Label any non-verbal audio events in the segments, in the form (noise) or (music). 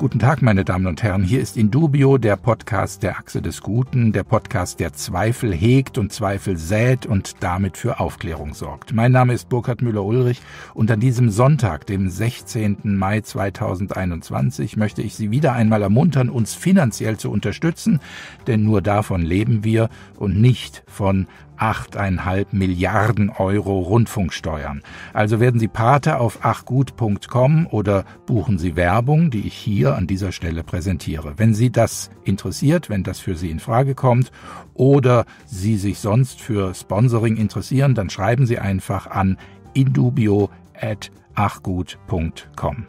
Guten Tag, meine Damen und Herren. Hier ist Indubio, der Podcast der Achse des Guten, der Podcast, der Zweifel hegt und Zweifel sät und damit für Aufklärung sorgt. Mein Name ist Burkhard Müller-Ulrich und an diesem Sonntag, dem 16. Mai 2021, möchte ich Sie wieder einmal ermuntern, uns finanziell zu unterstützen, denn nur davon leben wir und nicht von 8,5 Milliarden Euro Rundfunksteuern. Also werden Sie Pate auf achgut.com oder buchen Sie Werbung, die ich hier an dieser Stelle präsentiere. Wenn Sie das interessiert, wenn das für Sie in Frage kommt oder Sie sich sonst für Sponsoring interessieren, dann schreiben Sie einfach an indubio at achgut.com.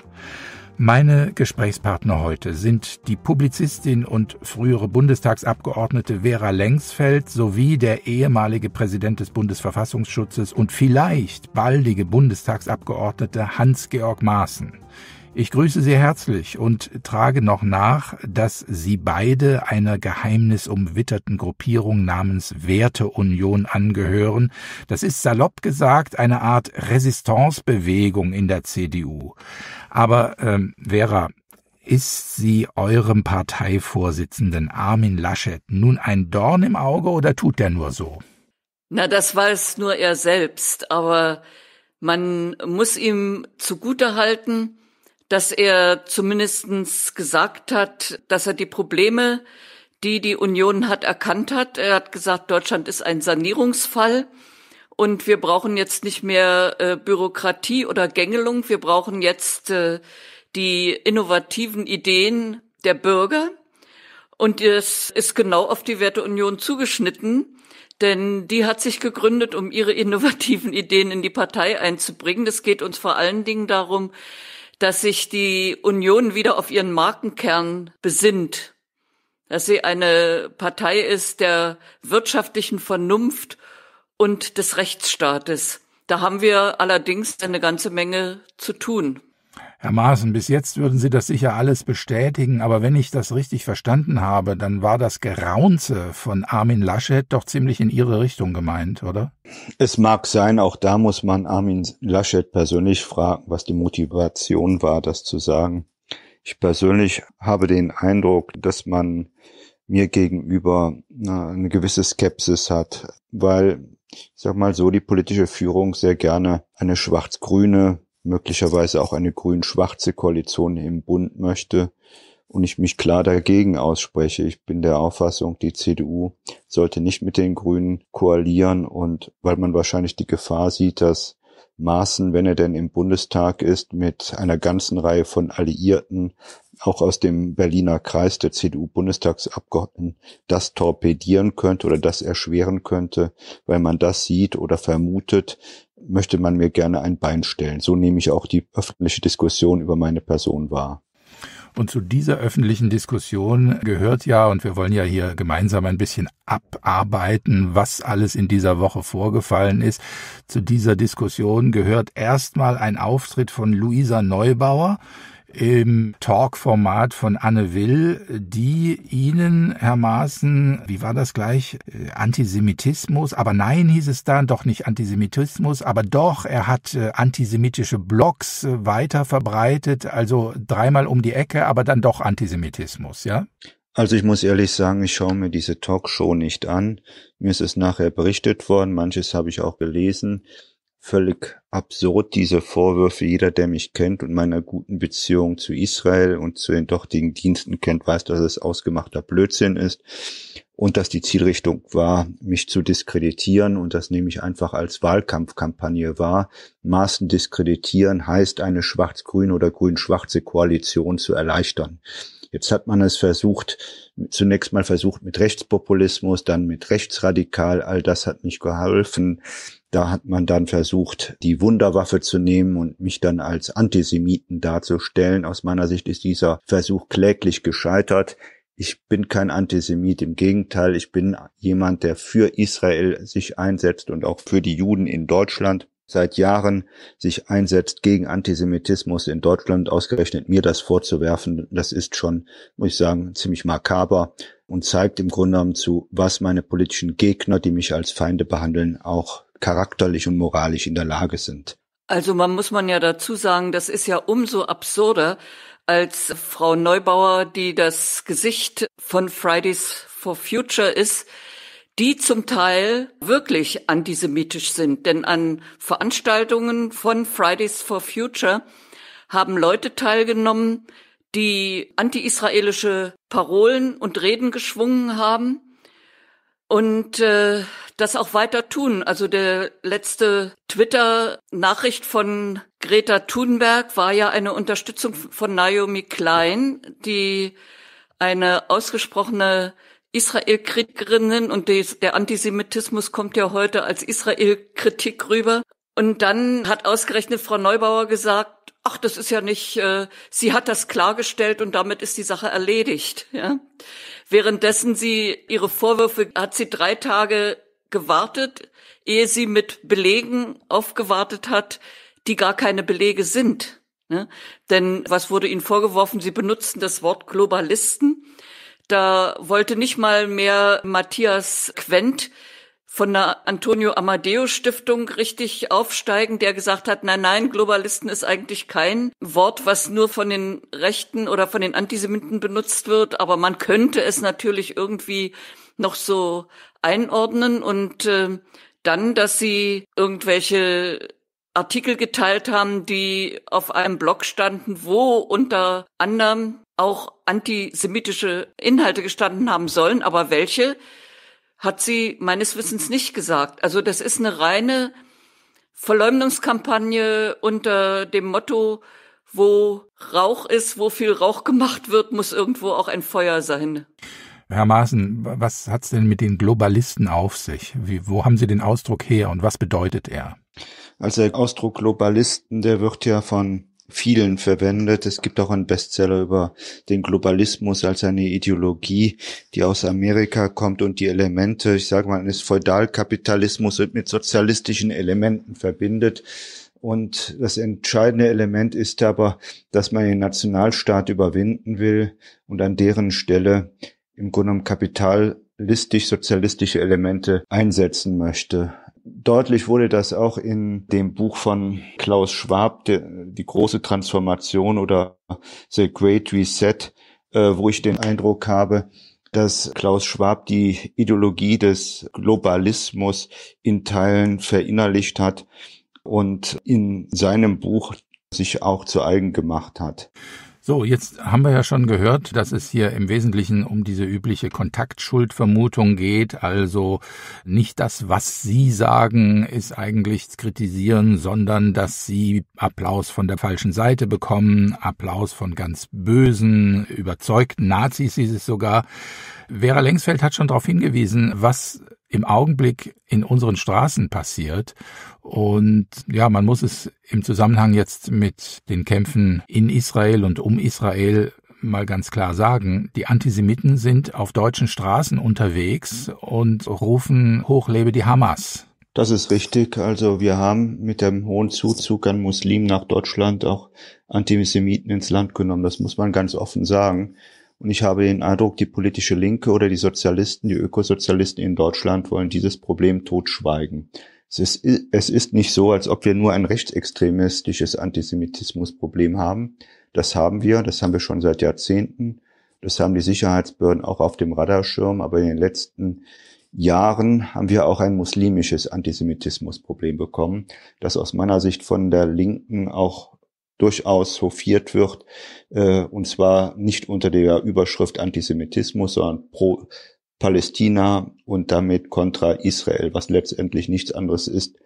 Meine Gesprächspartner heute sind die Publizistin und frühere Bundestagsabgeordnete Vera Lengsfeld sowie der ehemalige Präsident des Bundesverfassungsschutzes und vielleicht baldige Bundestagsabgeordnete Hans-Georg Maaßen. Ich grüße Sie herzlich und trage noch nach, dass Sie beide einer geheimnisumwitterten Gruppierung namens Werteunion angehören. Das ist salopp gesagt eine Art Resistancebewegung in der CDU. Aber ähm, Vera, ist sie eurem Parteivorsitzenden Armin Laschet nun ein Dorn im Auge oder tut er nur so? Na, das weiß nur er selbst, aber man muss ihm zugutehalten, dass er zumindestens gesagt hat, dass er die Probleme, die die Union hat, erkannt hat. Er hat gesagt, Deutschland ist ein Sanierungsfall. Und wir brauchen jetzt nicht mehr äh, Bürokratie oder Gängelung. Wir brauchen jetzt äh, die innovativen Ideen der Bürger. Und das ist genau auf die Werteunion zugeschnitten, denn die hat sich gegründet, um ihre (laughs) innovativen Ideen in die Partei einzubringen. Es geht uns vor allen Dingen darum, dass sich die Union wieder auf ihren Markenkern besinnt, dass sie eine Partei ist der wirtschaftlichen Vernunft und des Rechtsstaates. Da haben wir allerdings eine ganze Menge zu tun. Herr Maaßen, bis jetzt würden Sie das sicher alles bestätigen, aber wenn ich das richtig verstanden habe, dann war das Geraunze von Armin Laschet doch ziemlich in Ihre Richtung gemeint, oder? Es mag sein, auch da muss man Armin Laschet persönlich fragen, was die Motivation war, das zu sagen. Ich persönlich habe den Eindruck, dass man mir gegenüber eine gewisse Skepsis hat, weil ich sag mal so, die politische Führung sehr gerne eine schwarz-grüne, möglicherweise auch eine grün-schwarze Koalition im Bund möchte und ich mich klar dagegen ausspreche. Ich bin der Auffassung, die CDU sollte nicht mit den Grünen koalieren und weil man wahrscheinlich die Gefahr sieht, dass Maßen, wenn er denn im Bundestag ist, mit einer ganzen Reihe von Alliierten auch aus dem Berliner Kreis der CDU-Bundestagsabgeordneten das torpedieren könnte oder das erschweren könnte, weil man das sieht oder vermutet, möchte man mir gerne ein Bein stellen. So nehme ich auch die öffentliche Diskussion über meine Person wahr. Und zu dieser öffentlichen Diskussion gehört ja, und wir wollen ja hier gemeinsam ein bisschen abarbeiten, was alles in dieser Woche vorgefallen ist. Zu dieser Diskussion gehört erstmal ein Auftritt von Luisa Neubauer, im Talk-Format von Anne Will, die Ihnen, Herr Maaßen, wie war das gleich, äh, Antisemitismus, aber nein hieß es dann, doch nicht Antisemitismus, aber doch, er hat äh, antisemitische Blogs äh, weiter verbreitet, also dreimal um die Ecke, aber dann doch Antisemitismus, ja? Also ich muss ehrlich sagen, ich schaue mir diese Talkshow nicht an. Mir ist es nachher berichtet worden, manches habe ich auch gelesen völlig absurd, diese Vorwürfe. Jeder, der mich kennt und meiner guten Beziehung zu Israel und zu den dortigen Diensten kennt, weiß, dass es ausgemachter Blödsinn ist und dass die Zielrichtung war, mich zu diskreditieren und das nehme ich einfach als Wahlkampfkampagne wahr. Maßen diskreditieren heißt, eine schwarz-grün oder grün-schwarze Koalition zu erleichtern. Jetzt hat man es versucht, zunächst mal versucht mit Rechtspopulismus, dann mit rechtsradikal, all das hat nicht geholfen. Da hat man dann versucht, die Wunderwaffe zu nehmen und mich dann als Antisemiten darzustellen. Aus meiner Sicht ist dieser Versuch kläglich gescheitert. Ich bin kein Antisemit, im Gegenteil, ich bin jemand, der für Israel sich einsetzt und auch für die Juden in Deutschland seit Jahren sich einsetzt gegen Antisemitismus in Deutschland. Ausgerechnet mir das vorzuwerfen, das ist schon, muss ich sagen, ziemlich makaber und zeigt im Grunde genommen zu, was meine politischen Gegner, die mich als Feinde behandeln, auch charakterlich und moralisch in der Lage sind. Also man muss man ja dazu sagen, das ist ja umso absurder, als Frau Neubauer, die das Gesicht von Fridays for Future ist, die zum Teil wirklich antisemitisch sind. Denn an Veranstaltungen von Fridays for Future haben Leute teilgenommen, die anti-israelische Parolen und Reden geschwungen haben und äh, das auch weiter tun. Also der letzte Twitter-Nachricht von Greta Thunberg war ja eine Unterstützung von Naomi Klein, die eine ausgesprochene Israel-Kritikerin und des, der Antisemitismus kommt ja heute als Israel-Kritik rüber. Und dann hat ausgerechnet Frau Neubauer gesagt, ach, das ist ja nicht, äh, sie hat das klargestellt und damit ist die Sache erledigt. Ja? Währenddessen sie ihre Vorwürfe, hat sie drei Tage gewartet, ehe sie mit Belegen aufgewartet hat, die gar keine Belege sind. Ne? Denn was wurde ihnen vorgeworfen? Sie benutzten das Wort Globalisten. Da wollte nicht mal mehr Matthias Quent von der Antonio Amadeo Stiftung richtig aufsteigen, der gesagt hat, nein, nein, Globalisten ist eigentlich kein Wort, was nur von den Rechten oder von den Antisemiten benutzt wird, aber man könnte es natürlich irgendwie noch so einordnen und äh, dann, dass sie irgendwelche Artikel geteilt haben, die auf einem Blog standen, wo unter anderem auch antisemitische Inhalte gestanden haben sollen, aber welche hat sie meines Wissens nicht gesagt. Also das ist eine reine Verleumdungskampagne unter dem Motto, wo Rauch ist, wo viel Rauch gemacht wird, muss irgendwo auch ein Feuer sein. Herr Maaßen, was hat's denn mit den Globalisten auf sich? Wie, wo haben Sie den Ausdruck her und was bedeutet er? Also der Ausdruck Globalisten, der wird ja von vielen verwendet. Es gibt auch einen Bestseller über den Globalismus als eine Ideologie, die aus Amerika kommt und die Elemente, ich sage mal, eines Feudalkapitalismus mit sozialistischen Elementen verbindet. Und das entscheidende Element ist aber, dass man den Nationalstaat überwinden will und an deren Stelle im Grunde genommen kapitalistisch-sozialistische Elemente einsetzen möchte. Deutlich wurde das auch in dem Buch von Klaus Schwab, die, die große Transformation oder The Great Reset, äh, wo ich den Eindruck habe, dass Klaus Schwab die Ideologie des Globalismus in Teilen verinnerlicht hat und in seinem Buch sich auch zu eigen gemacht hat. So, jetzt haben wir ja schon gehört, dass es hier im Wesentlichen um diese übliche Kontaktschuldvermutung geht. Also nicht das, was Sie sagen, ist eigentlich zu kritisieren, sondern dass Sie Applaus von der falschen Seite bekommen, Applaus von ganz bösen, überzeugten Nazis hieß es sogar. Vera Lengsfeld hat schon darauf hingewiesen, was im Augenblick in unseren Straßen passiert. Und ja, man muss es im Zusammenhang jetzt mit den Kämpfen in Israel und um Israel mal ganz klar sagen, die Antisemiten sind auf deutschen Straßen unterwegs und rufen Hochlebe die Hamas. Das ist richtig. Also wir haben mit dem hohen Zuzug an Muslimen nach Deutschland auch Antisemiten ins Land genommen. Das muss man ganz offen sagen. Und ich habe den Eindruck, die politische Linke oder die Sozialisten, die Ökosozialisten in Deutschland wollen dieses Problem totschweigen. Es ist, es ist nicht so, als ob wir nur ein rechtsextremistisches Antisemitismusproblem haben. Das haben wir, das haben wir schon seit Jahrzehnten. Das haben die Sicherheitsbehörden auch auf dem Radarschirm. Aber in den letzten Jahren haben wir auch ein muslimisches Antisemitismusproblem bekommen, das aus meiner Sicht von der Linken auch durchaus hofiert wird, äh, und zwar nicht unter der Überschrift Antisemitismus, sondern pro Palästina und damit kontra Israel, was letztendlich nichts anderes ist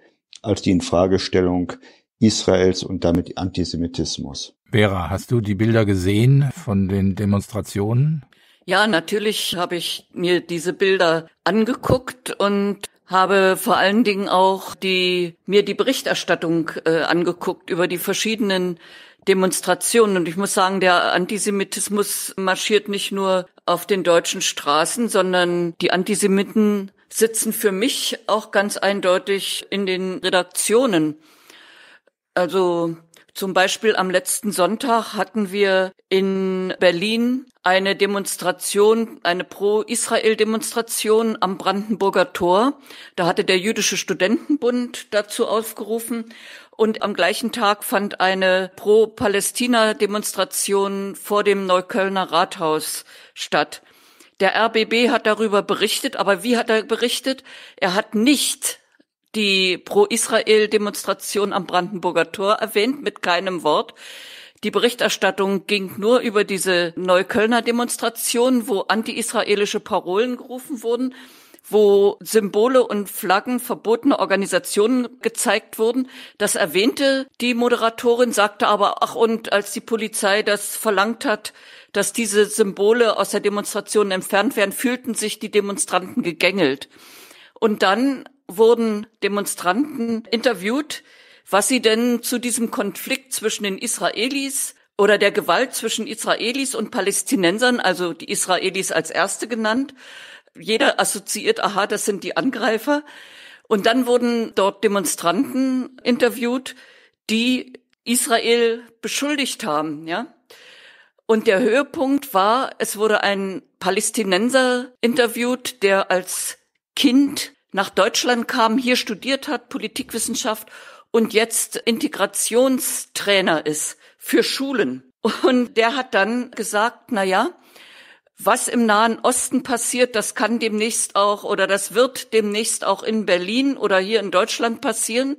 als die Infragestellung Israels und damit Antisemitismus. Vera, hast du die Bilder gesehen von den Demonstrationen? Ja, natürlich habe ich mir diese Bilder angeguckt und habe vor allen Dingen auch die, mir die Berichterstattung äh, angeguckt über die verschiedenen Demonstrationen. Und ich muss sagen, der Antisemitismus marschiert nicht nur auf den deutschen Straßen, sondern die Antisemiten sitzen für mich auch ganz eindeutig in den Redaktionen. Also zum Beispiel am letzten Sonntag hatten wir in Berlin eine Demonstration, eine Pro-Israel-Demonstration am Brandenburger Tor. Da hatte der jüdische Studentenbund dazu aufgerufen. Und am gleichen Tag fand eine Pro-Palästina-Demonstration vor dem Neuköllner Rathaus statt. Der RBB hat darüber berichtet, aber wie hat er berichtet? Er hat nicht die Pro-Israel-Demonstration am Brandenburger Tor erwähnt, mit keinem Wort. Die Berichterstattung ging nur über diese Neuköllner Demonstration, wo anti-israelische Parolen gerufen wurden wo Symbole und Flaggen verbotener Organisationen gezeigt wurden. Das erwähnte die Moderatorin, sagte aber, ach, und als die Polizei das verlangt hat, dass diese Symbole aus der Demonstration entfernt werden, fühlten sich die Demonstranten gegängelt. Und dann wurden Demonstranten interviewt, was Sie denn zu diesem Konflikt zwischen den Israelis oder der Gewalt zwischen Israelis und Palästinensern, also die Israelis als erste genannt. Jeder assoziiert, aha, das sind die Angreifer. Und dann wurden dort Demonstranten interviewt, die Israel beschuldigt haben, ja. Und der Höhepunkt war, es wurde ein Palästinenser interviewt, der als Kind nach Deutschland kam, hier studiert hat, Politikwissenschaft und jetzt Integrationstrainer ist für Schulen. Und der hat dann gesagt, na ja, was im Nahen Osten passiert, das kann demnächst auch oder das wird demnächst auch in Berlin oder hier in Deutschland passieren.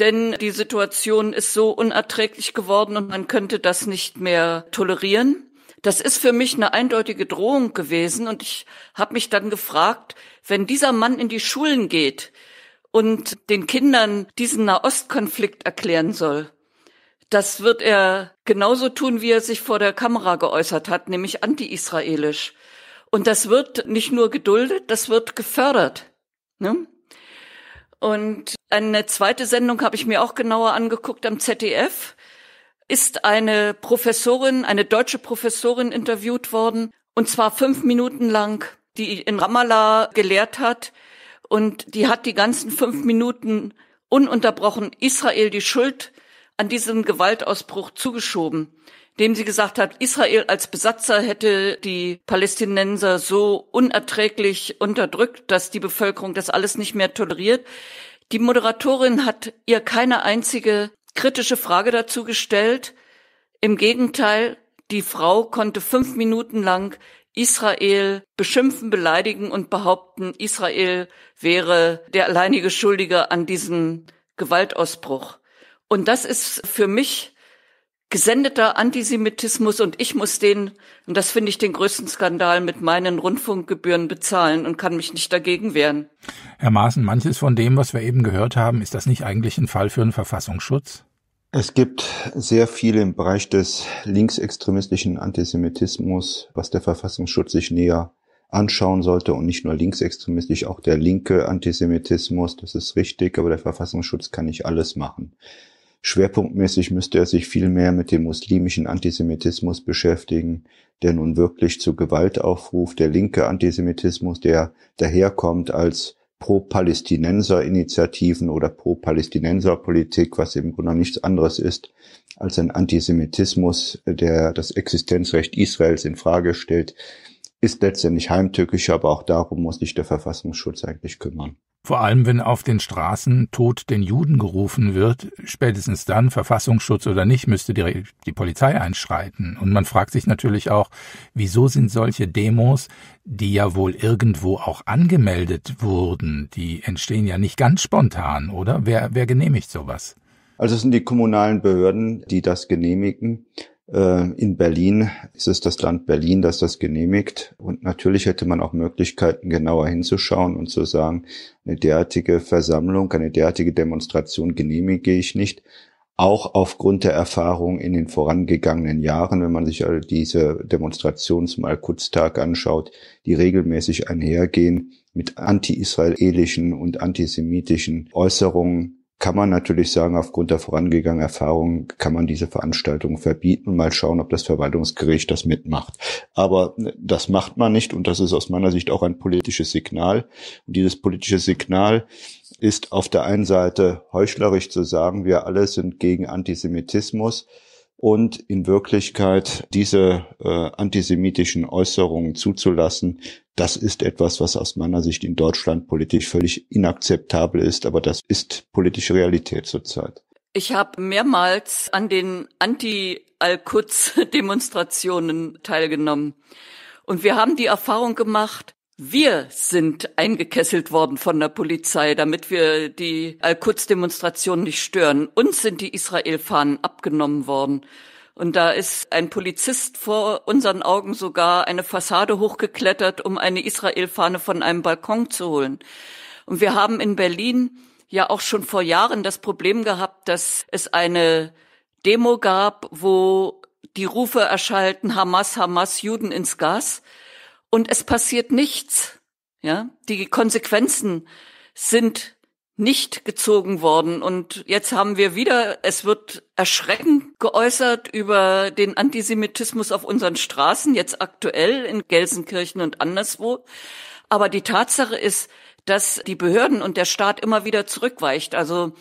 Denn die Situation ist so unerträglich geworden und man könnte das nicht mehr tolerieren. Das ist für mich eine eindeutige Drohung gewesen und ich habe mich dann gefragt, wenn dieser Mann in die Schulen geht, und den Kindern diesen Nahostkonflikt erklären soll. Das wird er genauso tun, wie er sich vor der Kamera geäußert hat, nämlich anti-israelisch. Und das wird nicht nur geduldet, das wird gefördert. Ne? Und eine zweite Sendung habe ich mir auch genauer angeguckt am ZDF. Ist eine Professorin, eine deutsche Professorin interviewt worden, und zwar fünf Minuten lang, die in Ramallah gelehrt hat, und die hat die ganzen fünf Minuten ununterbrochen Israel die Schuld an diesem Gewaltausbruch zugeschoben, dem sie gesagt hat, Israel als Besatzer hätte die Palästinenser so unerträglich unterdrückt, dass die Bevölkerung das alles nicht mehr toleriert. Die Moderatorin hat ihr keine einzige kritische Frage dazu gestellt. Im Gegenteil, die Frau konnte fünf Minuten lang Israel beschimpfen, beleidigen und behaupten, Israel wäre der alleinige Schuldige an diesem Gewaltausbruch. Und das ist für mich gesendeter Antisemitismus und ich muss den, und das finde ich den größten Skandal, mit meinen Rundfunkgebühren bezahlen und kann mich nicht dagegen wehren. Herr Maaßen, manches von dem, was wir eben gehört haben, ist das nicht eigentlich ein Fall für einen Verfassungsschutz? Es gibt sehr viel im Bereich des linksextremistischen Antisemitismus, was der Verfassungsschutz sich näher anschauen sollte und nicht nur linksextremistisch, auch der linke Antisemitismus, das ist richtig, aber der Verfassungsschutz kann nicht alles machen. Schwerpunktmäßig müsste er sich viel mehr mit dem muslimischen Antisemitismus beschäftigen, der nun wirklich zu Gewalt aufruft. Der linke Antisemitismus, der daherkommt als Pro-Palästinenser-Initiativen oder Pro-Palästinenser-Politik, was im Grunde nichts anderes ist als ein Antisemitismus, der das Existenzrecht Israels in Frage stellt, ist letztendlich heimtückisch, aber auch darum muss sich der Verfassungsschutz eigentlich kümmern. Vor allem, wenn auf den Straßen Tod den Juden gerufen wird, spätestens dann, Verfassungsschutz oder nicht, müsste die, die Polizei einschreiten. Und man fragt sich natürlich auch, wieso sind solche Demos, die ja wohl irgendwo auch angemeldet wurden, die entstehen ja nicht ganz spontan, oder? Wer, wer genehmigt sowas? Also es sind die kommunalen Behörden, die das genehmigen. Äh, in Berlin ist es das Land Berlin, das das genehmigt. Und natürlich hätte man auch Möglichkeiten, genauer hinzuschauen und zu sagen, eine derartige Versammlung, eine derartige Demonstration genehmige ich nicht. Auch aufgrund der Erfahrung in den vorangegangenen Jahren, wenn man sich all diese Demonstrationen zum Al-Quds-Tag anschaut, die regelmäßig einhergehen mit anti-israelischen und antisemitischen Äußerungen, kann man natürlich sagen, aufgrund der vorangegangenen Erfahrungen kann man diese Veranstaltungen verbieten. Mal schauen, ob das Verwaltungsgericht das mitmacht. Aber äh, das macht man nicht und das ist aus meiner Sicht auch ein politisches Signal. Und dieses politische Signal ist auf der einen Seite heuchlerisch zu sagen, wir alle sind gegen Antisemitismus und in Wirklichkeit diese äh, antisemitischen Äußerungen zuzulassen, das ist etwas, was aus meiner Sicht in Deutschland politisch völlig inakzeptabel ist, aber das ist politische Realität zurzeit. Ich habe mehrmals an den Anti-Al-Quds-Demonstrationen teilgenommen. Und wir haben die Erfahrung gemacht, wir sind eingekesselt worden von der Polizei, damit wir die Al-Quds-Demonstration nicht stören. Uns sind die Israel-Fahnen abgenommen worden. Und da ist ein Polizist vor unseren Augen sogar eine Fassade hochgeklettert, um eine Israel-Fahne von einem Balkon zu holen. Und wir haben in Berlin ja auch schon vor Jahren das Problem gehabt, dass es eine Demo gab, wo die Rufe erschallten, Hamas, Hamas, Juden ins Gas und es passiert nichts. Ja, die Konsequenzen sind nicht gezogen worden. Und jetzt haben wir wieder, es wird erschreckend geäußert über den Antisemitismus auf unseren Straßen, jetzt aktuell in Gelsenkirchen und anderswo. Aber die Tatsache ist, dass die Behörden und der Staat immer wieder zurückweicht. Also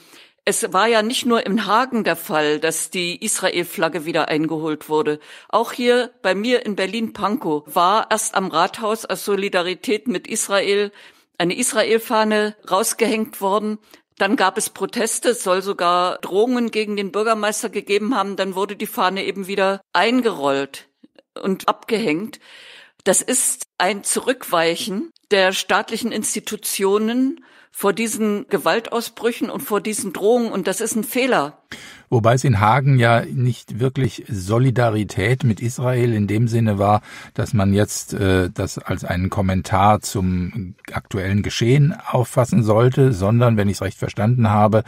es war ja nicht nur in Hagen der Fall, dass die Israel-Flagge wieder eingeholt wurde. Auch hier bei mir in Berlin-Pankow war erst am Rathaus aus Solidarität mit Israel eine Israel-Fahne rausgehängt worden. Dann gab es Proteste, es soll sogar Drohungen gegen den Bürgermeister gegeben haben. Dann wurde die Fahne eben wieder eingerollt und abgehängt. Das ist ein Zurückweichen der staatlichen Institutionen vor diesen Gewaltausbrüchen und vor diesen Drohungen. Und das ist ein Fehler wobei es in Hagen ja nicht wirklich Solidarität mit Israel in dem Sinne war, dass man jetzt äh, das als einen Kommentar zum aktuellen Geschehen auffassen sollte, sondern, wenn ich es recht verstanden habe,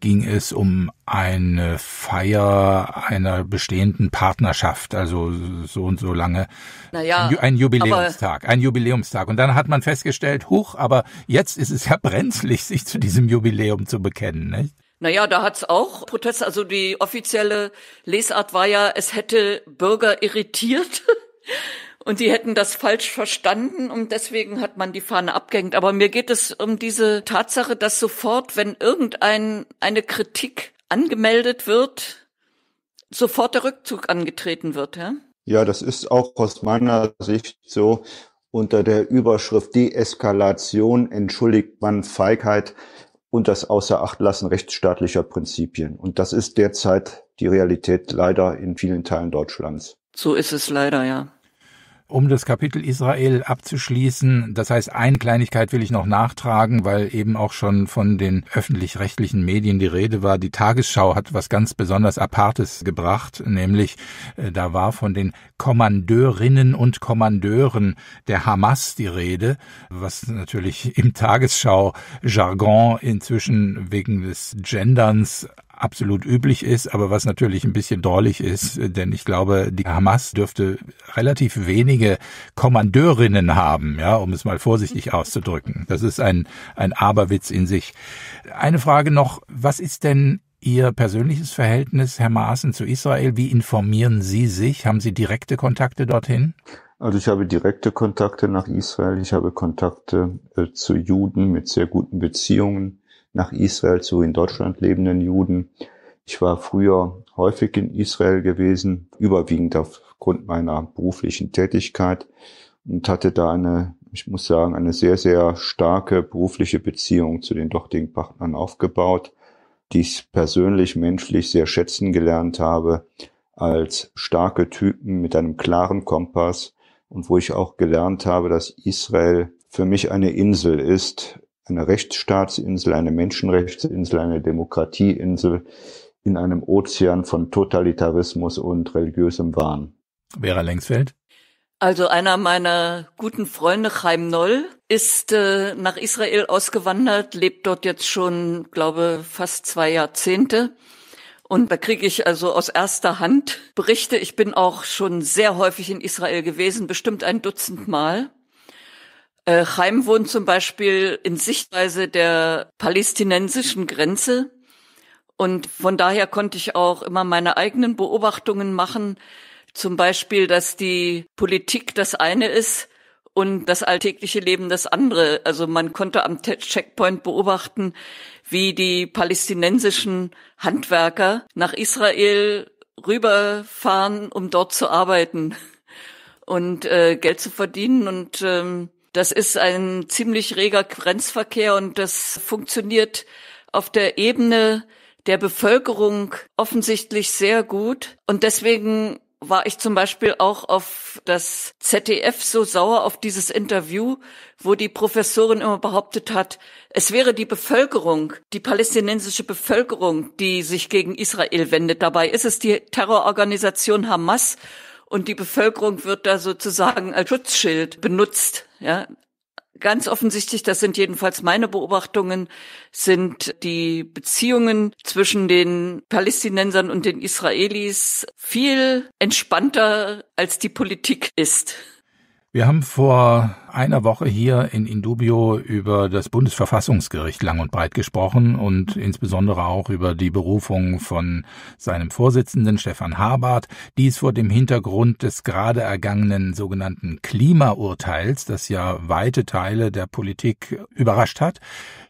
ging es um eine Feier einer bestehenden Partnerschaft, also so und so lange. Naja, ein Jubiläumstag, ein Jubiläumstag. Und dann hat man festgestellt, huch, aber jetzt ist es ja brenzlig, sich zu diesem Jubiläum zu bekennen, nicht? Naja, da hat's auch Proteste. Also die offizielle Lesart war ja, es hätte Bürger irritiert (laughs) und sie hätten das falsch verstanden und deswegen hat man die Fahne abgehängt. Aber mir geht es um diese Tatsache, dass sofort, wenn irgendein eine Kritik angemeldet wird, sofort der Rückzug angetreten wird. Ja, ja das ist auch aus meiner Sicht so. Unter der Überschrift Deeskalation entschuldigt man Feigheit und das außer Acht lassen rechtsstaatlicher Prinzipien. Und das ist derzeit die Realität leider in vielen Teilen Deutschlands. So ist es leider, ja. Um das Kapitel Israel abzuschließen, das heißt, eine Kleinigkeit will ich noch nachtragen, weil eben auch schon von den öffentlich-rechtlichen Medien die Rede war. Die Tagesschau hat was ganz besonders Apartes gebracht, nämlich äh, da war von den Kommandeurinnen und Kommandeuren der Hamas die Rede, was natürlich im Tagesschau-Jargon inzwischen wegen des Genderns absolut üblich ist, aber was natürlich ein bisschen drollig ist, äh, denn ich glaube, die Hamas dürfte relativ wenige Kommandeurinnen haben, ja, um es mal vorsichtig (laughs) auszudrücken. Das ist ein, ein Aberwitz in sich. Eine Frage noch, was ist denn Ihr persönliches Verhältnis, Herr Maaßen, zu Israel? Wie informieren Sie sich? Haben Sie direkte Kontakte dorthin? Also ich habe direkte Kontakte nach Israel, ich habe Kontakte äh, zu Juden mit sehr guten Beziehungen nach Israel zu in Deutschland lebenden Juden. Ich war früher häufig in Israel gewesen, überwiegend aufgrund meiner beruflichen Tätigkeit und hatte da eine, ich muss sagen, eine sehr, sehr starke berufliche Beziehung zu den dortigen Partnern aufgebaut, die ich persönlich menschlich sehr schätzen gelernt habe als starke Typen mit einem klaren Kompass und wo ich auch gelernt habe, dass Israel für mich eine Insel ist, eine Rechtsstaatsinsel, eine Menschenrechtsinsel, eine Demokratieinsel in einem Ozean von Totalitarismus und religiösem Wahn. Vera Lengsfeld? Also einer meiner guten Freunde, Chaim Noll, ist äh, nach Israel ausgewandert, lebt dort jetzt schon, glaube, fast zwei Jahrzehnte. Und da kriege ich also aus erster Hand Berichte. Ich bin auch schon sehr häufig in Israel gewesen, bestimmt ein Dutzend Mal. Äh, Chaim wohnt zum Beispiel in Sichtweise der palästinensischen Grenze. Und von daher konnte ich auch immer meine eigenen Beobachtungen machen. Zum Beispiel, dass die Politik das eine ist und das alltägliche Leben das andere. Also man konnte am Checkpoint beobachten, wie die palästinensischen Handwerker nach Israel rüberfahren, um dort zu arbeiten (laughs) und äh, Geld zu verdienen. Und ähm, das ist ein ziemlich reger Grenzverkehr und das funktioniert auf der Ebene der Bevölkerung offensichtlich sehr gut. Und deswegen war ich zum Beispiel auch auf das ZDF so sauer auf dieses Interview, wo die Professorin immer behauptet hat, es wäre die Bevölkerung, die palästinensische Bevölkerung, die sich gegen Israel wendet. Dabei ist es die Terrororganisation Hamas und die Bevölkerung wird da sozusagen als Schutzschild benutzt. Ja, ganz offensichtlich, das sind jedenfalls meine Beobachtungen, sind die Beziehungen zwischen den Palästinensern und den Israelis viel entspannter, als die Politik ist. Wir haben vor einer Woche hier in Indubio über das Bundesverfassungsgericht lang und breit gesprochen und mhm. insbesondere auch über die Berufung von seinem Vorsitzenden Stefan Habart, dies vor dem Hintergrund des gerade ergangenen sogenannten Klimaurteils, das ja weite Teile der Politik überrascht hat.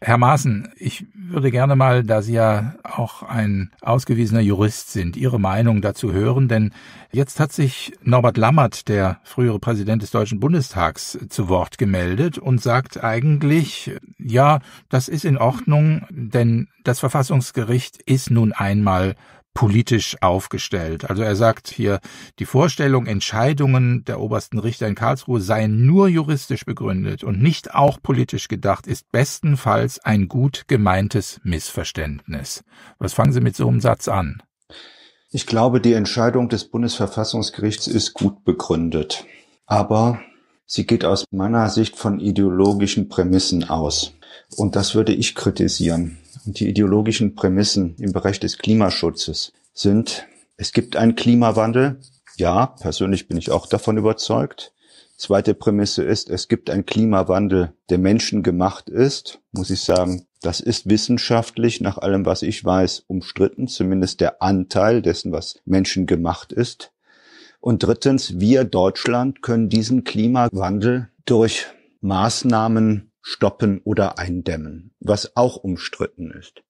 Herr Maaßen, ich würde gerne mal, da Sie ja auch ein ausgewiesener Jurist sind, Ihre Meinung dazu hören, denn jetzt hat sich Norbert Lammert, der frühere Präsident des Deutschen Bundestags, zu Wort gemeldet und sagt eigentlich, ja, das ist in Ordnung, denn das Verfassungsgericht ist nun einmal politisch aufgestellt. Also er sagt hier, die Vorstellung, Entscheidungen der obersten Richter in Karlsruhe seien nur juristisch begründet und nicht auch politisch gedacht, ist bestenfalls ein gut gemeintes Missverständnis. Was fangen Sie mit so einem Satz an? Ich glaube, die Entscheidung des Bundesverfassungsgerichts ist gut begründet. Aber Sie geht aus meiner Sicht von ideologischen Prämissen aus. Und das würde ich kritisieren. Und die ideologischen Prämissen im Bereich des Klimaschutzes sind, es gibt einen Klimawandel. Ja, persönlich bin ich auch davon überzeugt. Zweite Prämisse ist, es gibt einen Klimawandel, der menschengemacht ist. Muss ich sagen, das ist wissenschaftlich nach allem, was ich weiß, umstritten. Zumindest der Anteil dessen, was menschengemacht ist. Und drittens, wir Deutschland können diesen Klimawandel durch Maßnahmen stoppen oder eindämmen, was auch umstritten ist.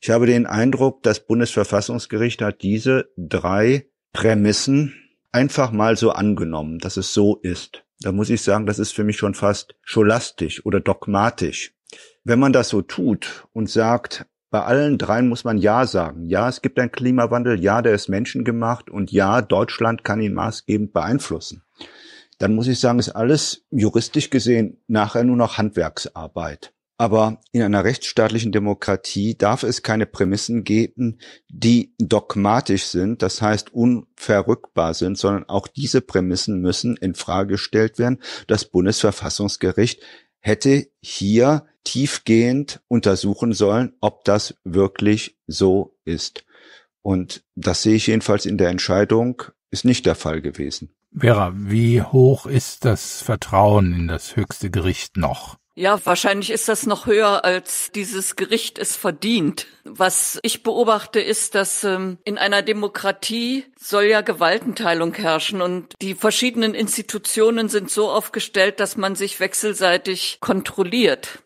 Ich habe den Eindruck, das Bundesverfassungsgericht hat diese drei Prämissen einfach mal so angenommen, dass es so ist. Da muss ich sagen, das ist für mich schon fast scholastisch oder dogmatisch. Wenn man das so tut und sagt, bei allen dreien muss man Ja sagen. Ja, es gibt einen Klimawandel, ja, der ist menschengemacht und ja, Deutschland kann ihn maßgebend beeinflussen. Dann muss ich sagen, ist alles juristisch gesehen nachher nur noch Handwerksarbeit. Aber in einer rechtsstaatlichen Demokratie darf es keine Prämissen geben, die dogmatisch sind, das heißt unverrückbar sind, sondern auch diese Prämissen müssen in Frage gestellt werden. Das Bundesverfassungsgericht hätte hier tiefgehend untersuchen sollen, ob das wirklich so ist. Und das sehe ich jedenfalls in der Entscheidung, ist nicht der Fall gewesen. Vera, wie hoch ist das Vertrauen in das höchste Gericht noch? Ja, wahrscheinlich ist das noch höher, als dieses Gericht es verdient. Was ich beobachte, ist, dass ähm, in einer Demokratie soll ja Gewaltenteilung herrschen und die verschiedenen Institutionen sind so aufgestellt, dass man sich wechselseitig kontrolliert.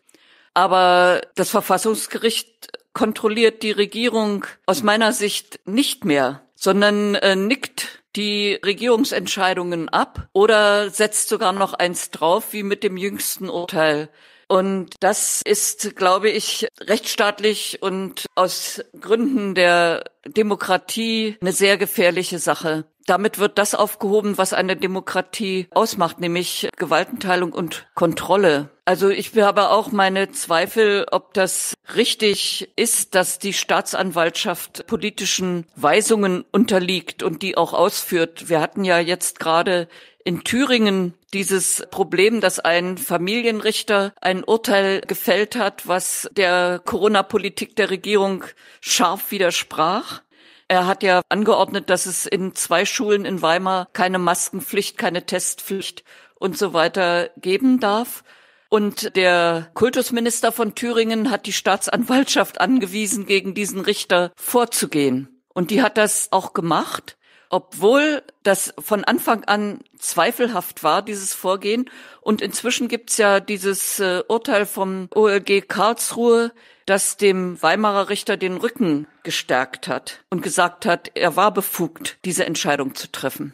Aber das Verfassungsgericht kontrolliert die Regierung aus meiner Sicht nicht mehr, sondern äh, nickt die Regierungsentscheidungen ab oder setzt sogar noch eins drauf, wie mit dem jüngsten Urteil. Und das ist, glaube ich, rechtsstaatlich und aus Gründen der Demokratie eine sehr gefährliche Sache damit wird das aufgehoben, was eine Demokratie ausmacht, nämlich Gewaltenteilung und Kontrolle. Also ich habe auch meine Zweifel, ob das richtig ist, dass die Staatsanwaltschaft politischen Weisungen unterliegt und die auch ausführt. Wir hatten ja jetzt gerade in Thüringen dieses Problem, dass ein Familienrichter ein Urteil gefällt hat, was der Corona-Politik der Regierung scharf widersprach. Er hat ja angeordnet, dass es in zwei Schulen in Weimar keine Maskenpflicht, keine Testpflicht und so weiter geben darf. Und der Kultusminister von Thüringen hat die Staatsanwaltschaft angewiesen, gegen diesen Richter vorzugehen. Und die hat das auch gemacht, obwohl das von Anfang an zweifelhaft war, dieses Vorgehen. Und inzwischen gibt's ja dieses äh, Urteil vom OLG Karlsruhe, das dem Weimarer Richter den Rücken gestärkt hat und gesagt hat, er war befugt, diese Entscheidung zu treffen.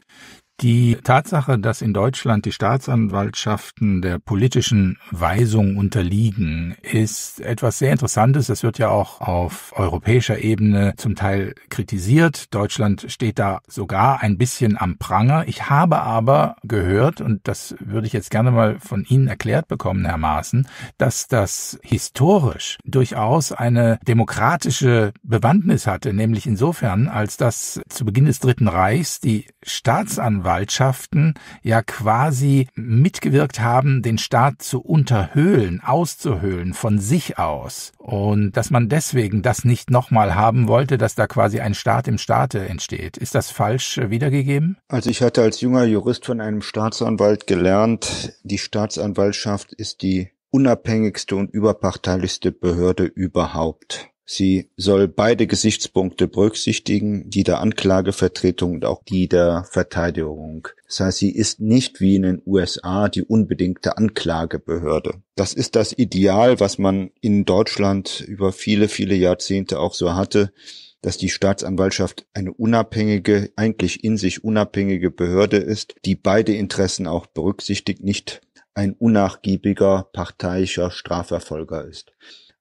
Die Tatsache, dass in Deutschland die Staatsanwaltschaften der politischen Weisung unterliegen, ist etwas sehr Interessantes. Das wird ja auch auf europäischer Ebene zum Teil kritisiert. Deutschland steht da sogar ein bisschen am Pranger. Ich habe aber gehört, und das würde ich jetzt gerne mal von Ihnen erklärt bekommen, Herr Maaßen, dass das historisch durchaus eine demokratische Bewandtnis hatte, nämlich insofern, als dass zu Beginn des Dritten Reichs die Staatsanwaltschaften Gewaltschaften ja quasi mitgewirkt haben, den Staat zu unterhöhlen, auszuhöhlen von sich aus. Und dass man deswegen das nicht nochmal haben wollte, dass da quasi ein Staat im Staate entsteht. Ist das falsch wiedergegeben? Also ich hatte als junger Jurist von einem Staatsanwalt gelernt, die Staatsanwaltschaft ist die unabhängigste und überparteilichste Behörde überhaupt. Sie soll beide Gesichtspunkte berücksichtigen, die der Anklagevertretung und auch die der Verteidigung. Das heißt, sie ist nicht wie in den USA die unbedingte Anklagebehörde. Das ist das Ideal, was man in Deutschland über viele, viele Jahrzehnte auch so hatte, dass die Staatsanwaltschaft eine unabhängige, eigentlich in sich unabhängige Behörde ist, die beide Interessen auch berücksichtigt, nicht ein unnachgiebiger parteiischer Strafverfolger ist.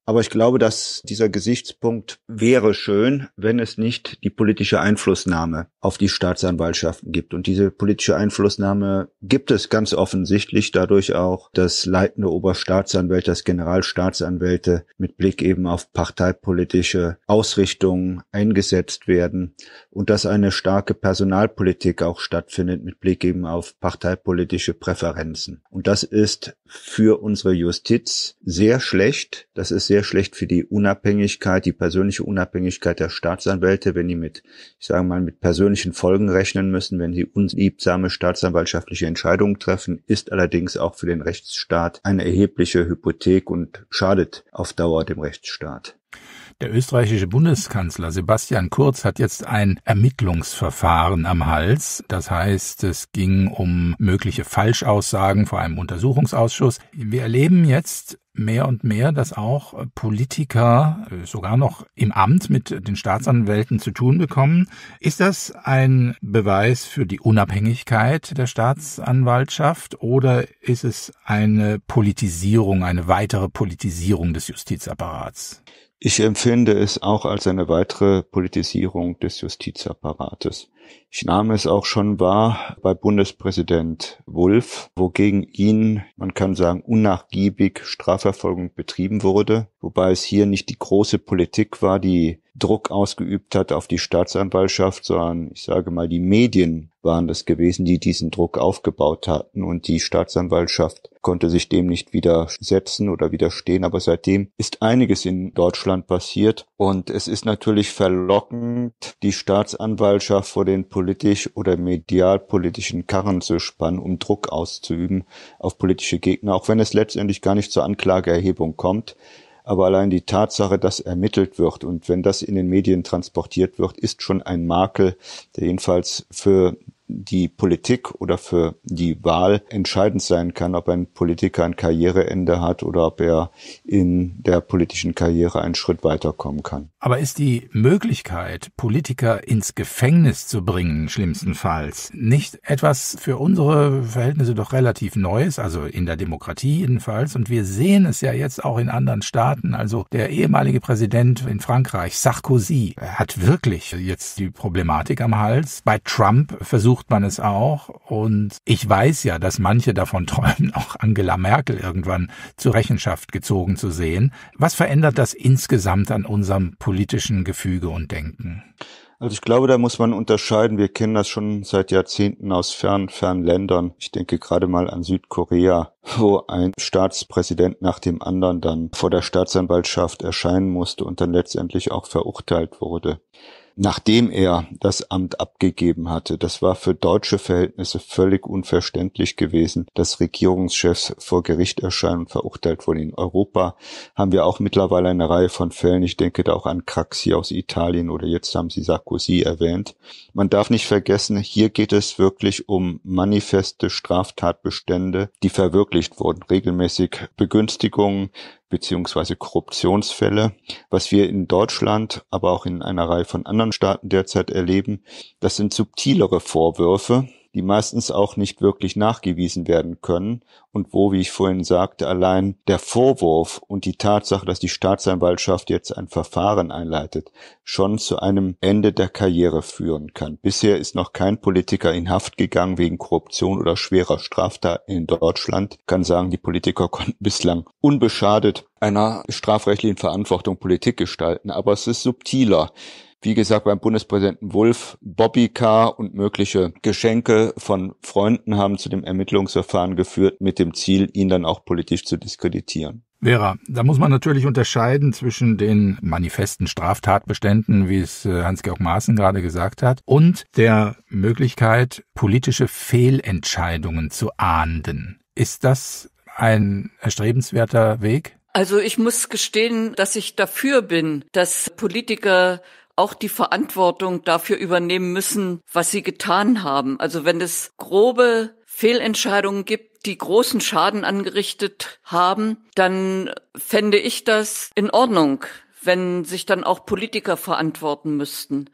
Aber ich glaube, dass dieser Gesichtspunkt wäre schön, wenn es nicht die politische Einflussnahme auf die Staatsanwaltschaften gibt. Und diese politische Einflussnahme gibt es ganz offensichtlich dadurch auch, dass leitende Oberstaatsanwälte, dass Generalstaatsanwälte mit Blick eben auf parteipolitische Ausrichtungen eingesetzt werden und dass eine starke Personalpolitik auch stattfindet mit Blick eben auf parteipolitische Präferenzen. Und das ist für unsere Justiz sehr schlecht. Das ist sehr schlecht für die Unabhängigkeit, die persönliche Unabhängigkeit der Staatsanwälte, wenn die mit, ich sage mal, mit persönlichen Folgen rechnen müssen, wenn sie unliebsame staatsanwaltschaftliche Entscheidungen treffen, ist allerdings auch für den Rechtsstaat eine erhebliche Hypothek und schadet auf Dauer dem Rechtsstaat. Der österreichische Bundeskanzler Sebastian Kurz hat jetzt ein Ermittlungsverfahren am Hals. Das heißt, es ging um mögliche Falschaussagen vor einem Untersuchungsausschuss. Wir erleben jetzt mehr und mehr, dass auch äh, Politiker äh, sogar noch im Amt mit den Staatsanwälten zu tun bekommen. Ist das ein Beweis für die Unabhängigkeit der Staatsanwaltschaft oder ist es eine Politisierung, eine weitere Politisierung des Justizapparats? Ich empfinde es auch als eine weitere Politisierung des Justizapparates. Ich nahm es auch schon wahr bei Bundespräsident Wulff, wogegen ihn, man kann sagen, unnachgiebig Strafverfolgung betrieben wurde, wobei es hier nicht die große Politik war, die Druck ausgeübt hat auf die Staatsanwaltschaft, sondern ich sage mal, die Medien waren das gewesen, die diesen Druck aufgebaut hatten und die Staatsanwaltschaft konnte sich dem nicht widersetzen oder widerstehen. Aber seitdem ist einiges in Deutschland passiert und es ist natürlich verlockend, die Staatsanwaltschaft vor den politisch oder medialpolitischen Karren zu spannen, um Druck auszuüben auf politische Gegner, auch wenn es letztendlich gar nicht zur Anklageerhebung kommt. Aber allein die Tatsache, dass ermittelt wird und wenn das in den Medien transportiert wird, ist schon ein Makel, der jedenfalls für die Politik oder für die Wahl entscheidend sein kann, ob ein Politiker ein Karriereende hat oder ob er in der politischen Karriere einen Schritt weiterkommen kann. Aber ist die Möglichkeit, Politiker ins Gefängnis zu bringen, schlimmstenfalls, nicht etwas für unsere Verhältnisse doch relativ Neues, also in der Demokratie jedenfalls? Und wir sehen es ja jetzt auch in anderen Staaten. Also der ehemalige Präsident in Frankreich, Sarkozy, hat wirklich jetzt die Problematik am Hals. Bei Trump versucht versucht man es auch. Und ich weiß ja, dass manche davon (laughs) träumen, auch Angela Merkel irgendwann zur Rechenschaft gezogen zu sehen. Was verändert das insgesamt an unserem politischen Gefüge und Denken? Also ich glaube, da muss man unterscheiden. Wir kennen das schon seit Jahrzehnten aus fernen, fernen Ländern. Ich denke gerade mal an Südkorea, wo ein Staatspräsident nach dem anderen dann vor der Staatsanwaltschaft erscheinen musste und dann letztendlich auch verurteilt wurde nachdem er das Amt abgegeben hatte. Das war für deutsche Verhältnisse völlig unverständlich gewesen, dass Regierungschefs vor Gericht erscheinen und verurteilt wurden. In Europa haben wir auch mittlerweile eine Reihe von Fällen. Ich denke da auch an Craxi aus Italien oder jetzt haben Sie Sarkozy erwähnt. Man darf nicht vergessen, hier geht es wirklich um manifeste Straftatbestände, die verwirklicht wurden. Regelmäßig Begünstigungen, beziehungsweise Korruptionsfälle. Was wir in Deutschland, aber auch in einer Reihe von anderen Staaten derzeit erleben, das sind subtilere Vorwürfe, die meistens auch nicht wirklich nachgewiesen werden können und wo, wie ich vorhin sagte, allein der Vorwurf und die Tatsache, dass die Staatsanwaltschaft jetzt ein Verfahren einleitet, schon zu einem Ende der Karriere führen kann. Bisher ist noch kein Politiker in Haft gegangen wegen Korruption oder schwerer Straftaten in Deutschland. Ich kann sagen, die Politiker konnten bislang unbeschadet einer strafrechtlichen Verantwortung Politik gestalten, aber es ist subtiler. Wie gesagt, beim Bundespräsidenten Wolf Bobby K. und mögliche Geschenke von Freunden haben zu dem Ermittlungsverfahren geführt, mit dem Ziel, ihn dann auch politisch zu diskreditieren. Vera, da muss man natürlich unterscheiden zwischen den manifesten Straftatbeständen, wie es äh, Hans-Georg Maaßen gerade gesagt hat, und der Möglichkeit, politische Fehlentscheidungen zu ahnden. Ist das ein erstrebenswerter Weg? Also ich muss gestehen, dass ich dafür bin, dass Politiker auch die Verantwortung dafür übernehmen müssen, was sie getan haben. Also wenn es grobe Fehlentscheidungen gibt, die großen Schaden angerichtet haben, dann fände ich das in Ordnung, wenn sich dann auch Politiker verantworten müssten.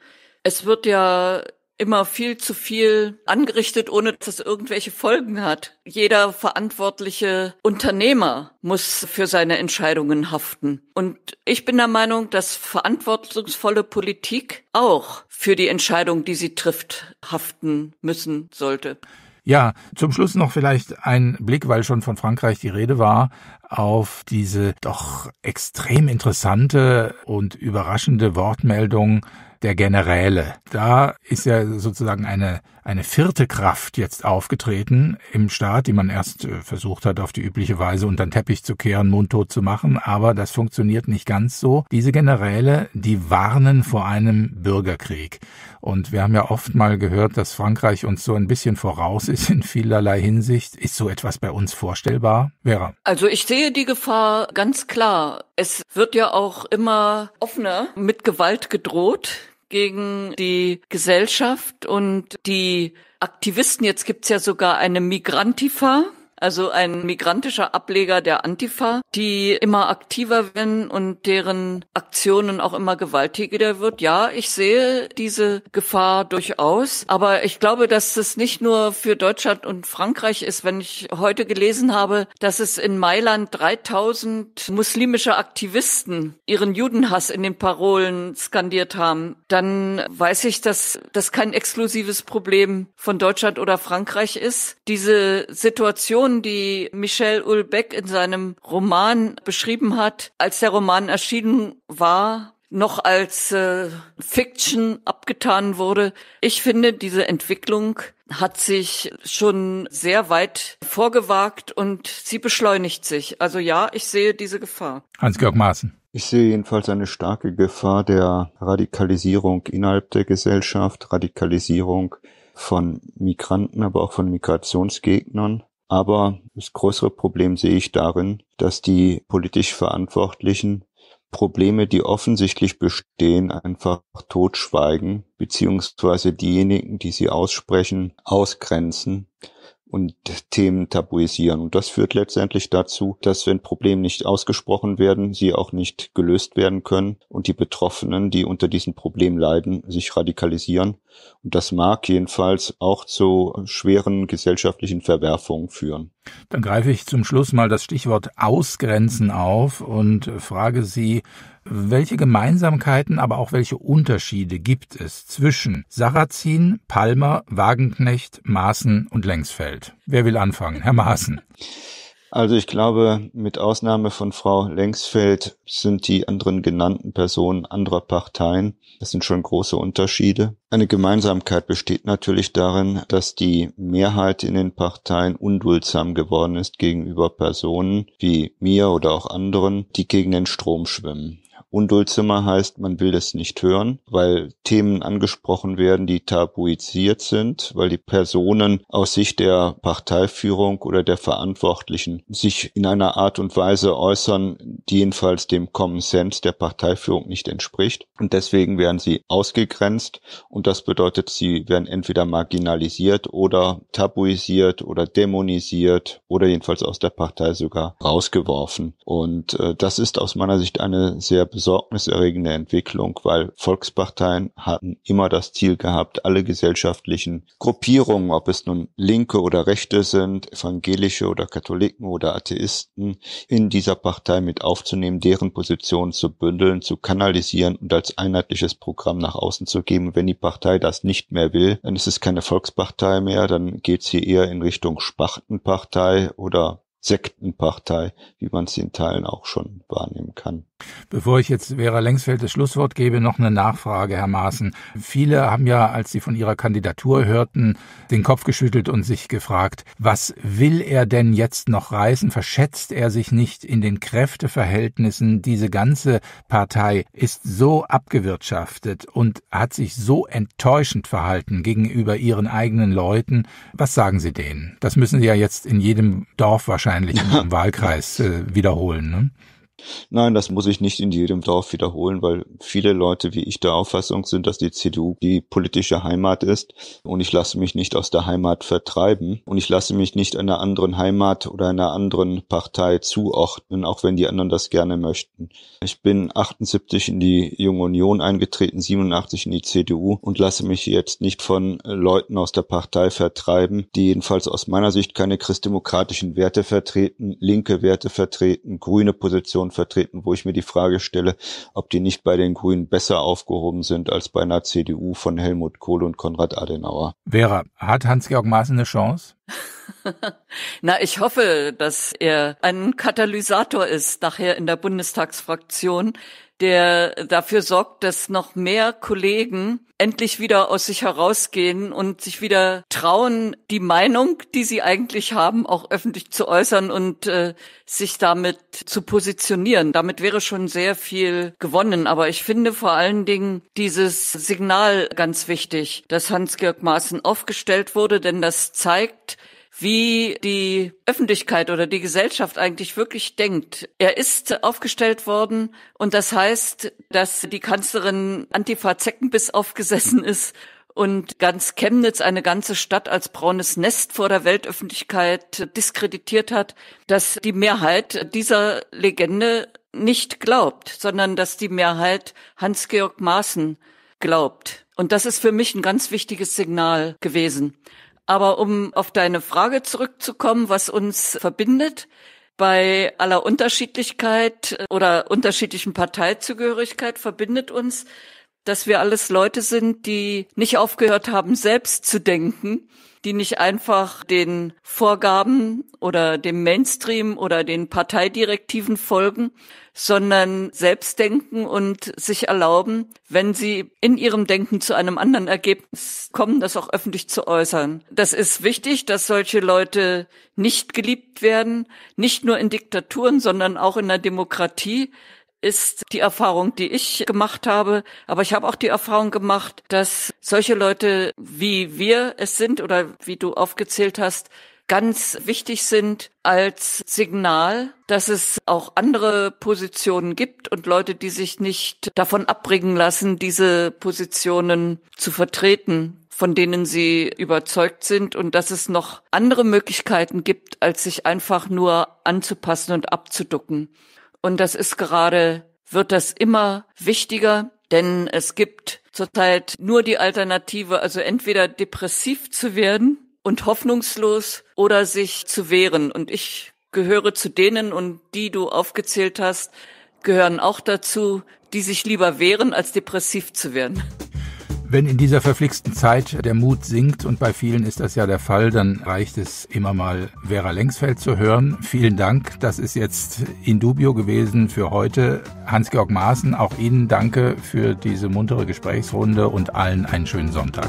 Es wird ja immer viel zu viel angerichtet, ohne dass es irgendwelche Folgen hat. Jeder verantwortliche Unternehmer muss für seine Entscheidungen haften. Und ich bin der Meinung, dass verantwortungsvolle Politik auch für die Entscheidung, die sie trifft, haften müssen sollte. Ja, zum Schluss noch vielleicht ein Blick, weil schon von Frankreich die Rede war, auf diese doch extrem interessante und überraschende Wortmeldung der Generäle. Da ist ja sozusagen eine, eine vierte Kraft jetzt aufgetreten im Staat, die man erst äh, versucht hat, auf die übliche Weise unter den Teppich zu kehren, mundtot zu machen, aber das funktioniert nicht ganz so. Diese Generäle, die warnen vor einem Bürgerkrieg. Und wir haben ja oft mal gehört, dass Frankreich uns so ein bisschen voraus ist in vielerlei Hinsicht. Ist so etwas bei uns vorstellbar? Vera? Also ich sehe die Gefahr ganz klar. Es wird ja auch immer offener mit Gewalt gedroht gegen die Gesellschaft und die Aktivisten. Jetzt gibt's ja sogar eine Migrantifa, also ein migrantischer Ableger der Antifa, die immer aktiver werden und deren Aktionen auch immer gewalttätiger wird. Ja, ich sehe diese Gefahr durchaus, aber ich glaube, dass es nicht nur für Deutschland und Frankreich ist. Wenn ich heute gelesen habe, dass es in Mailand 3000 muslimische Aktivisten ihren Judenhass in den Parolen skandiert haben, dann weiß ich, dass das kein exklusives Problem von Deutschland oder Frankreich ist. Diese Situation Situation, die Michel Ulbeck in seinem Roman beschrieben hat, als der Roman erschienen war, noch als äh, Fiction abgetan wurde. Ich finde, diese Entwicklung hat sich schon sehr weit vorgewagt und sie beschleunigt sich. Also ja, ich sehe diese Gefahr. Hans-Georg Maaßen. Ich sehe jedenfalls eine starke Gefahr der Radikalisierung innerhalb der Gesellschaft, Radikalisierung von Migranten, aber auch von Migrationsgegnern, aber das größere Problem sehe ich darin, dass die politisch Verantwortlichen Probleme, die offensichtlich bestehen, einfach totschweigen, beziehungsweise diejenigen, die sie aussprechen, ausgrenzen und Themen tabuisieren. Und das führt letztendlich dazu, dass wenn Probleme nicht ausgesprochen werden, sie auch nicht gelöst werden können und die Betroffenen, die unter diesen Problemen leiden, sich radikalisieren. Und das mag jedenfalls auch zu schweren gesellschaftlichen Verwerfungen führen. Dann greife ich zum Schluss mal das Stichwort Ausgrenzen auf und frage Sie, welche Gemeinsamkeiten, aber auch welche Unterschiede gibt es zwischen Sarrazin, Palmer, Wagenknecht, Maaßen und Lengsfeld? Wer will anfangen? Herr Maaßen. Also ich glaube, mit Ausnahme von Frau Lengsfeld sind die anderen genannten Personen anderer Parteien. Das sind schon große Unterschiede. Eine Gemeinsamkeit besteht natürlich darin, dass die Mehrheit in den Parteien unduldsam geworden ist gegenüber Personen wie mir oder auch anderen, die gegen den Strom schwimmen. Unduldzimmer heißt, man will es nicht hören, weil Themen angesprochen werden, die tabuisiert sind, weil die Personen aus Sicht der Parteiführung oder der Verantwortlichen sich in einer Art und Weise äußern, die jedenfalls dem Common Sense der Parteiführung nicht entspricht. Und deswegen werden sie ausgegrenzt und das bedeutet, sie werden entweder marginalisiert oder tabuisiert oder dämonisiert oder jedenfalls aus der Partei sogar rausgeworfen. Und äh, das ist aus meiner Sicht eine sehr besorgniserregende Entwicklung, weil Volksparteien hatten immer das Ziel gehabt, alle gesellschaftlichen Gruppierungen, ob es nun Linke oder Rechte sind, evangelische oder Katholiken oder Atheisten, in dieser Partei mit aufzunehmen, deren Positionen zu bündeln, zu kanalisieren und als einheitliches Programm nach außen zu geben. Wenn die Partei das nicht mehr will, dann ist es keine Volkspartei mehr, dann geht sie eher in Richtung Spartenpartei oder Sektenpartei, wie man sie in Teilen auch schon wahrnehmen kann. Bevor ich jetzt Vera Lengsfeld das Schlusswort gebe, noch eine Nachfrage, Herr Maaßen. Viele haben ja, als sie von ihrer Kandidatur hörten, den Kopf geschüttelt und sich gefragt, was will er denn jetzt noch reißen? Verschätzt er sich nicht in den Kräfteverhältnissen? Diese ganze Partei ist so abgewirtschaftet und hat sich so enttäuschend verhalten gegenüber ihren eigenen Leuten. Was sagen Sie denen? Das müssen Sie ja jetzt in jedem Dorf wahrscheinlich, (laughs) im Wahlkreis äh, wiederholen. Ne? Nein, das muss ich nicht in jedem Dorf wiederholen, weil viele Leute wie ich der Auffassung sind, dass die CDU die politische Heimat ist und ich lasse mich nicht aus der Heimat vertreiben und ich lasse mich nicht einer anderen Heimat oder einer anderen Partei zuordnen, auch wenn die anderen das gerne möchten. Ich bin 78 in die Junge Union eingetreten, 87 in die CDU und lasse mich jetzt nicht von Leuten aus der Partei vertreiben, die jedenfalls aus meiner Sicht keine christdemokratischen Werte vertreten, linke Werte vertreten, grüne Positionen Position vertreten, wo ich mir die Frage stelle, ob die nicht bei den Grünen besser aufgehoben sind als bei einer CDU von Helmut Kohl und Konrad Adenauer. Vera, hat Hans-Georg Maaßen eine Chance? (laughs) Na, ich hoffe, dass er ein Katalysator ist nachher in der Bundestagsfraktion, der dafür sorgt, dass noch mehr Kollegen endlich wieder aus sich herausgehen und sich wieder trauen, die Meinung, die sie eigentlich haben, auch öffentlich zu äußern und äh, sich damit zu positionieren. Damit wäre schon sehr viel gewonnen. Aber ich finde vor allen Dingen dieses Signal ganz wichtig, dass Hans-Georg Maaßen aufgestellt wurde, denn das zeigt, wie die Öffentlichkeit oder die Gesellschaft eigentlich wirklich denkt. Er ist aufgestellt worden und das heißt, dass die Kanzlerin Antifa Zeckenbiss aufgesessen ist und ganz Chemnitz, eine ganze Stadt als braunes Nest vor der Weltöffentlichkeit diskreditiert hat, dass die Mehrheit dieser Legende nicht glaubt, sondern dass die Mehrheit Hans-Georg Maaßen glaubt. Und das ist für mich ein ganz wichtiges Signal gewesen. Aber um auf deine Frage zurückzukommen, was uns verbindet, bei aller Unterschiedlichkeit äh, oder unterschiedlichen Parteizugehörigkeit verbindet uns, dass wir alles Leute sind, die nicht aufgehört haben, selbst zu denken die nicht einfach den Vorgaben oder dem Mainstream oder den Parteidirektiven folgen, sondern selbst denken und sich erlauben, wenn sie in ihrem Denken zu einem anderen Ergebnis kommen, das auch öffentlich zu äußern. Das ist wichtig, dass solche Leute nicht geliebt werden, nicht nur in Diktaturen, sondern auch in der Demokratie, ist die Erfahrung, die ich gemacht habe. Aber ich habe auch die Erfahrung gemacht, dass solche Leute, wie wir es sind oder wie du aufgezählt hast, ganz wichtig sind als Signal, dass es auch andere Positionen gibt und Leute, die sich nicht davon abbringen lassen, diese Positionen zu vertreten, von denen sie überzeugt sind und dass es noch andere Möglichkeiten gibt, als sich einfach nur anzupassen und abzuducken. Und das ist gerade, wird das immer wichtiger, denn es gibt zurzeit nur die Alternative, also entweder depressiv zu werden und hoffnungslos oder sich zu wehren. Und ich gehöre zu denen und die du aufgezählt hast, gehören auch dazu, die sich lieber wehren, als depressiv zu werden. Wenn in dieser verflixten Zeit der Mut sinkt, und bei vielen ist das ja der Fall, dann reicht es immer mal Vera Lengsfeld zu hören. Vielen Dank. Das ist jetzt in dubio gewesen für heute. Hans-Georg Maaßen, auch Ihnen danke für diese muntere Gesprächsrunde und allen einen schönen Sonntag.